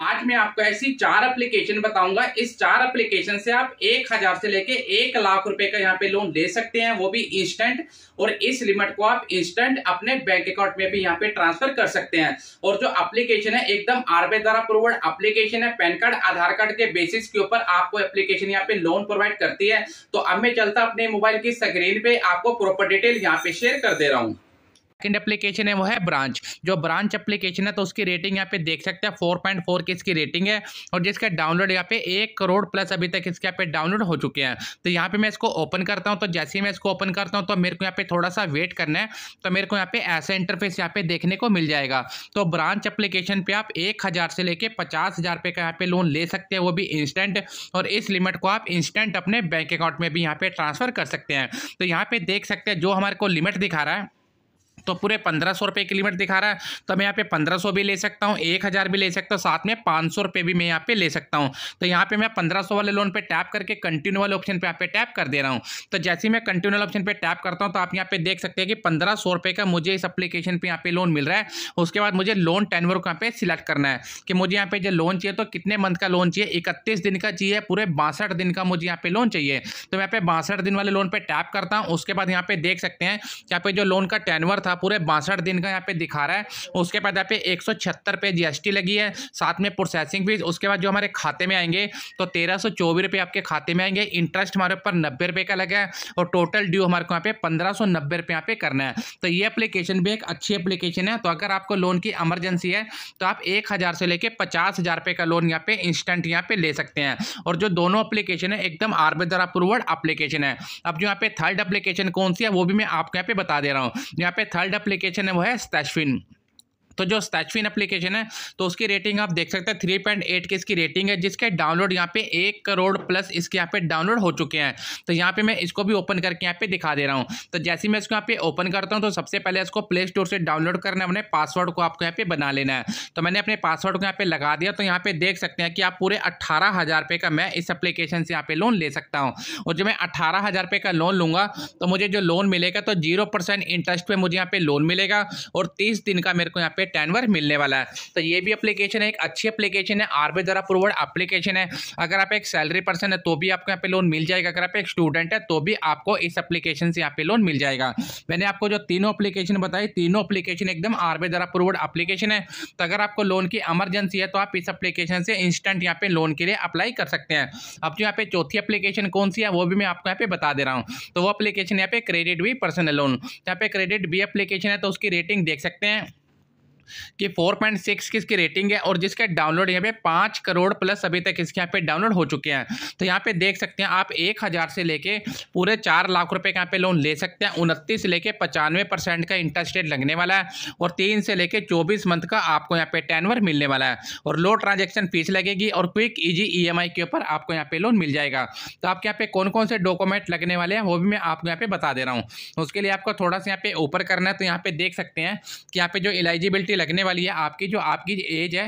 आज मैं आपको ऐसी चार एप्लीकेशन बताऊंगा इस चार एप्लीकेशन से आप एक हजार से लेके एक लाख रुपए का यहाँ पे लोन ले सकते हैं वो भी इंस्टेंट और इस लिमिट को आप इंस्टेंट अपने बैंक अकाउंट में भी यहाँ पे ट्रांसफर कर सकते हैं और जो एप्लीकेशन है एकदम आरबीआई द्वारा अप्रूवड एप्लीकेशन है पैन कार्ड आधार कार्ड के बेसिस के ऊपर आपको एप्लीकेशन यहाँ पे लोन प्रोवाइड करती है तो अब मैं चलता अपने मोबाइल की स्क्रीन पे आपको प्रॉपर डिटेल यहाँ पे शेयर कर दे रहा हूँ सेकंड एप्लीकेशन है वो है ब्रांच जो ब्रांच एप्लीकेशन है तो उसकी रेटिंग यहाँ पे देख सकते हैं फोर पॉइंट फोर की इसकी रेटिंग है और जिसका डाउनलोड यहाँ पे एक करोड़ प्लस अभी तक इसके यहाँ पे डाउनलोड हो चुके हैं तो यहाँ पे मैं इसको ओपन करता हूँ तो जैसे ही मैं इसको ओपन करता हूँ तो मेरे को यहाँ पे थोड़ा सा वेट करना है तो मेरे को यहाँ पे ऐसा इंटरफेस यहाँ पे देखने को मिल जाएगा तो ब्रांच एप्लीकेशन पर आप एक हज़ार से लेकर पचास हज़ार का यहाँ पे लोन ले सकते हैं वो भी इंस्टेंट और इस लिमिट को आप इंस्टेंट अपने बैंक अकाउंट में भी यहाँ पे ट्रांसफ़र कर सकते हैं तो यहाँ पे देख सकते हैं जो हमारे को लिमिट दिखा रहा है तो पूरे पंद्रह सौ रुपये किलोमीटर दिखा रहा है तो मैं यहाँ पे पंद्रह सौ भी ले सकता हूँ एक हज़ार भी ले सकता हूँ साथ में पाँच सौ रुपये भी मैं यहाँ पे ले सकता हूँ तो यहाँ पे मैं पंद्रह सौ वाले लोन पे टैप करके कंटिन्यू वाले ऑप्शन पे यहाँ पे टैप कर दे रहा हूँ तो जैसे ही मैं कंटिन्यू ऑप्शन पर टैप करता हूँ तो आप यहाँ पे देख सकते हैं कि पंद्रह सौ रुपये का मुझे इस अपलीकेशन पर यहाँ पे लोन मिल रहा है उसके बाद मुझे लोन टेनवर को यहाँ पे सिलेक्ट करना है कि मुझे यहाँ पे जो लोन चाहिए तो कितने मंथ का लोन चाहिए इकतीस दिन का चाहिए पूरे बासठ दिन का मुझे यहाँ पे लोन चाहिए तो मैं यहाँ पे बासठ दिन वाले लोन पर टैप करता हूँ उसके बाद यहाँ पे देख सकते हैं यहाँ पे जो लोन का टेनवर था था पूरे बासठ दिन का यहाँ पे दिखा रहा है उसके बाद यहाँ पे एक पे जीएसटी लगी है साथ में प्रोसेसिंग फीस उसके बाद जो हमारे खाते में आएंगे तो तेरह रुपये आपके खाते में आएंगे इंटरेस्ट हमारे ऊपर नब्बे रुपये का लगा है और टोटल ड्यू हमारे को यहाँ पे पंद्रह सौ नब्बे रुपये यहाँ पे करना है तो ये अप्लीकेशन भी एक अच्छी अप्लीकेशन है तो अगर आपको लोन की एमरजेंसी है तो आप एक हज़ार से लेकर पचास हज़ार रुपये का लोन यहाँ पे इंस्टेंट यहाँ पे ले सकते हैं और जो दोनों अप्लीकेशन है एकदम आर्बिटर अप्रूवर्ड अप्लीकेशन है अब जो यहाँ पे थर्ड अप्लीकेशन कौन सी है वो भी मैं आपको यहाँ पे बता दे रहा हूँ यहाँ पे थर्ड एप्लीकेशन है वो है स्टैशविन तो जो स्टैचविन एप्लीकेशन है तो उसकी रेटिंग आप देख सकते हैं थ्री पॉइंट एट की इसकी रेटिंग है जिसके डाउनलोड यहाँ पे एक करोड़ प्लस इसके यहाँ पे डाउनलोड हो चुके हैं तो यहाँ पे मैं इसको भी ओपन करके यहाँ पे दिखा दे रहा हूँ तो जैसे मैं इसको यहाँ पे ओपन करता हूँ तो सबसे पहले इसको प्ले स्टोर से डाउनलोड करना है अपने पासवर्ड को आपको यहाँ पे बना लेना है तो मैंने अपने पासवर्ड को यहाँ पे लगा दिया तो यहाँ पे देख सकते हैं कि आप पूरे अट्ठारह हज़ार रुपये का मैं इस एप्लीकेशन से यहाँ पे लोन ले सकता हूँ और जब मैं अट्ठारह हज़ार रुपये का लोन लूँगा तो मुझे जो लोन मिलेगा तो जीरो परसेंट इंटरेस्ट पर मुझे यहाँ पे लोन मिलेगा और तीस दिन का मेरे को यहाँ पे टेन टैनवर मिलने वाला है तो ये भी अप्लीकेशन है एक अच्छी अप्लीकेशन है आर द्वारा अप्रूवर्ड अप्लीकेशन है अगर आप एक सैलरी पर्सन है तो भी आपको यहाँ पे लोन मिल जाएगा अगर आप एक स्टूडेंट है तो भी आपको इस अप्लीकेशन से यहाँ पे लोन मिल जाएगा मैंने आपको जो तीनों अप्लीकेशन बताई तीनों अप्लीकेशन एकदम आर द्वारा अप्रूवर्ड अप्लीकेशन है तो अगर आपको लोन की एमरजेंसी है तो आप इस अप्लीकेशन से इंस्टेंट यहाँ पे लोन के लिए अप्लाई कर सकते हैं अब जो यहाँ पे चौथी अप्लीकेशन कौन सी है वो भी मैं आपको यहाँ पे बता दे रहा हूँ तो वो अप्लीकेशन यहाँ पे क्रेडिट भी पर्सनल लोन यहाँ पे क्रेडिट भी अप्लीकेशन है तो उसकी रेटिंग देख सकते हैं कि 4.6 की इसकी रेटिंग है और जिसके डाउनलोड यहाँ पे पाँच करोड़ प्लस अभी तक इसके यहाँ पे डाउनलोड हो चुके हैं तो यहाँ पे देख सकते हैं आप एक हज़ार से लेके पूरे चार लाख रुपए का यहाँ पे लोन ले सकते हैं उनतीस से लेके पचानवे परसेंट का इंटरेस्ट रेट लगने वाला है और तीन से लेके चौबीस मंथ का आपको यहाँ पे टेनवर मिलने वाला है और लो ट्रांजेक्शन फीस लगेगी और क्विक ईजी ई के ऊपर आपको यहाँ पे लोन मिल जाएगा तो आपके यहाँ पे कौन कौन से डॉक्यूमेंट लगने वाले हैं वो भी मैं आपको यहाँ पे बता दे रहा हूँ उसके लिए आपको थोड़ा सा यहाँ पे ऊपर करना है तो यहाँ पे देख सकते हैं कि यहाँ पे जो एलिजिबिलिटी लगने वाली है आपकी जो आपकी एज है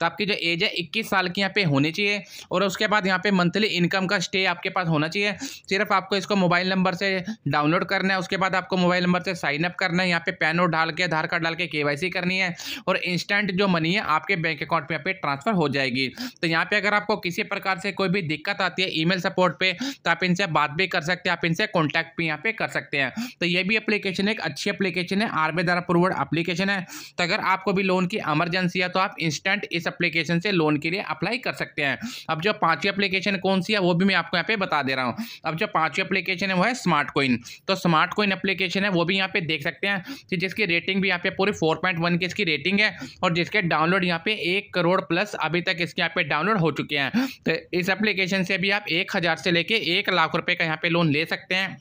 तो आपकी जो एज है इक्कीस साल की यहाँ पे होनी चाहिए और उसके बाद यहाँ पे मंथली इनकम का स्टे आपके पास होना चाहिए सिर्फ आपको इसको मोबाइल नंबर से डाउनलोड करना है उसके बाद आपको मोबाइल नंबर से साइनअप करना है यहाँ पे पैन और डाल के आधार कार्ड डाल के के करनी है और इंस्टेंट जो मनी है आपके बैंक अकाउंट में यहाँ पे ट्रांसफ़र हो जाएगी तो यहाँ पे अगर आपको किसी प्रकार से कोई भी दिक्कत आती है ई सपोर्ट पर तो आप इनसे बात भी कर सकते हैं आप इनसे कॉन्टैक्ट भी यहाँ पे कर सकते हैं तो ये भी अप्लीकेशन एक अच्छी अप्लीकेशन है आर द्वारा अप्रूवड अप्लीकेशन है तो अगर आपको भी लोन की एमरजेंसी है तो आप इंस्टेंट इस एप्लीकेशन से लोन के लिए अप्लाई कर सकते हैं अब जो पांचवी एप्लीकेशन कौन सी है वो भी मैं आपको यहाँ पे बता दे रहा हूँ अब जो पांचवी एप्लीकेशन है वो है स्मार्ट कोइन तो स्मार्ट कोइन एप्लीकेशन है वो भी यहाँ पे देख सकते हैं कि जिसकी रेटिंग भी यहाँ पे पूरी फोर पॉइंट वन की इसकी रेटिंग है और जिसके डाउनलोड यहाँ पे एक करोड़ प्लस अभी तक इसके यहाँ पे डाउनलोड हो चुके हैं तो इस एप्लीकेशन से भी आप एक हज़ार से लेकर एक लाख रुपये का यहाँ पे लोन ले सकते हैं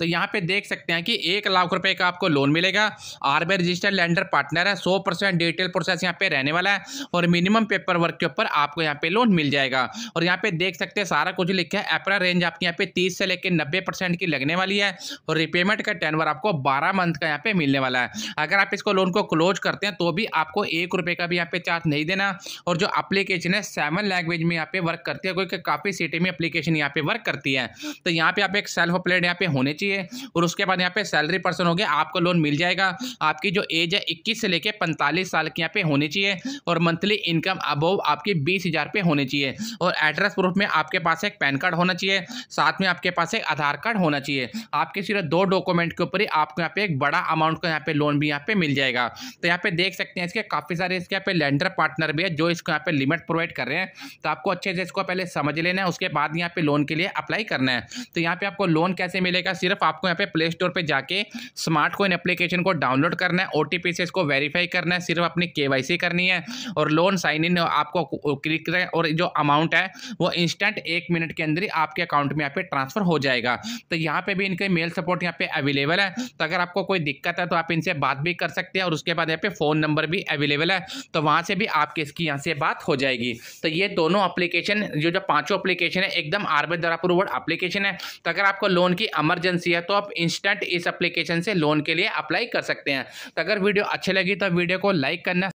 तो यहाँ पे देख सकते हैं कि एक लाख रुपए का आपको लोन मिलेगा आर रजिस्टर्ड लैंडर पार्टनर है सौ परसेंट डिटेल प्रोसेस यहाँ पे रहने वाला है और मिनिमम पेपर वर्क के ऊपर आपको यहाँ पे लोन मिल जाएगा और यहाँ पे देख सकते हैं सारा कुछ लिखा है अपरा रेंज आपके यहाँ पे तीस से लेकर नब्बे परसेंट की लगने वाली है और रिपेमेंट का टेनवर आपको बारह मंथ का यहाँ पे मिलने वाला है अगर आप इसको लोन को क्लोज करते हैं तो भी आपको एक रुपये का भी यहाँ पे चार्ज नहीं देना और जो अप्लीकेशन है सेवन लैंग्वेज में यहाँ पे वर्क करती है क्योंकि काफ़ी सिटी में अप्लीकेशन यहाँ पे वर्क करती है तो यहाँ पे आप एक सेल्फ अपलेट यहाँ पे होने चाहिए चाहिए और उसके बाद यहाँ पे सैलरी पर्सन हो गया आपको लोन मिल जाएगा आपकी जो एज है इक्कीस से लेकर पैंतालीस साल की यहाँ पे होनी चाहिए और मंथली इनकम अबोव आपकी बीस हज़ार पे होनी चाहिए और एड्रेस प्रूफ में आपके पास एक पैन कार्ड होना चाहिए साथ में आपके पास एक आधार कार्ड होना चाहिए आपके सिर्फ दो डॉक्यूमेंट के ऊपर ही आपको यहाँ पे एक बड़ा अमाउंट का यहाँ पे लोन भी यहाँ पे मिल जाएगा तो यहाँ पे देख सकते हैं इसके काफ़ी सारे इसके यहाँ पे लैंडर पार्टनर भी है जो इसको यहाँ पे लिमिट प्रोवाइड कर रहे हैं तो आपको अच्छे से इसको पहले समझ लेना है उसके बाद यहाँ पे लोन के लिए अप्लाई करना है तो यहाँ पे आपको लोन कैसे मिलेगा सिर्फ सिर्फ आपको यहाँ पे प्ले स्टोर पर जाके स्मार्ट कोइन एप्लीकेशन को डाउनलोड करना है ओ से इसको वेरीफाई करना है सिर्फ अपनी के करनी है और लोन साइन इन आपको क्लिक करें और जो अमाउंट है वो इंस्टेंट एक मिनट के अंदर ही आपके अकाउंट में यहाँ पे ट्रांसफ़र हो जाएगा तो यहाँ पे भी इनके मेल सपोर्ट यहाँ पे अवेलेबल है तो अगर आपको कोई दिक्कत है तो आप इनसे बात भी कर सकते हैं और उसके बाद यहाँ पे फ़ोन नंबर भी अवेलेबल है तो वहाँ से भी आपके इसकी यहाँ से बात हो जाएगी तो ये दोनों अप्लीकेशन जो जो पाँचों अप्लीकेशन है एकदम आरबी द्वारा अप्रूवड अप्लीकेशन है तो अगर आपको लोन की एमरजेंसी एजेंसी है तो आप इंस्टेंट इस एप्लीकेशन से लोन के लिए अप्लाई कर सकते हैं तो अगर वीडियो अच्छी लगी तो वीडियो को लाइक करना